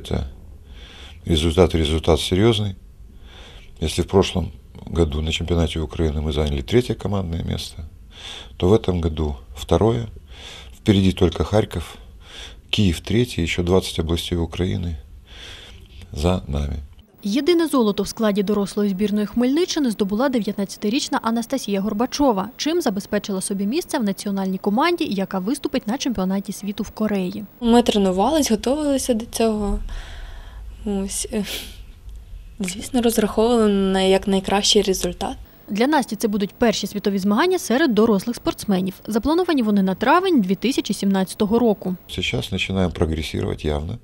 Это результат, результат серьезный. Если в прошлом году на чемпионате Украины мы заняли третье командное место, то в этом году второе. Впереди только Харьков, Киев третий, еще 20 областей Украины за нами. Єдине золото в складі дорослої збірної Хмельниччини здобула 19-річна Анастасія Горбачова, чим забезпечила собі місце в національній команді, яка виступить на чемпіонаті світу в Кореї. Ми тренувалися, готувалися до цього. Ось, е, Звісно, розраховували на як найкращий результат. Для Насті це будуть перші світові змагання серед дорослих спортсменів. Заплановані вони на травень 2017 року. Зараз починаємо прогресувати явно.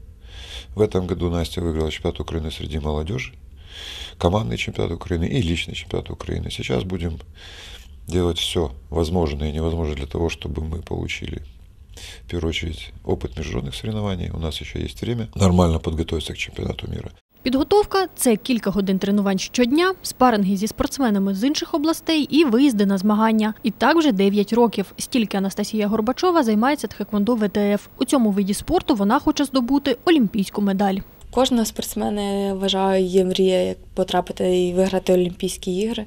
В этом году Настя выиграла чемпионат Украины среди молодежи, командный чемпионат Украины и личный чемпионат Украины. Сейчас будем делать все возможное и невозможное для того, чтобы мы получили в первую очередь опыт международных соревнований. У нас еще есть время нормально подготовиться к чемпионату мира. Підготовка це кілька годин тренувань щодня, спаринги зі спортсменами з інших областей і виїзди на змагання. І так вже 9 років. Стільки Анастасія Горбачова займається тхеквондо ВТФ. У цьому виді спорту вона хоче здобути олімпійську медаль. Кожного спортсмена вважаю, є мрія як потрапити і виграти Олімпійські ігри,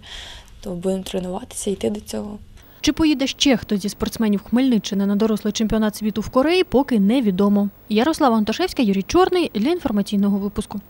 то будемо тренуватися, йти до цього. Чи поїде ще хтось зі спортсменів Хмельниччини на дорослий чемпіонат світу в Кореї, поки невідомо. Ярослава Антошевська, Юрій Чорний для інформаційного випуску.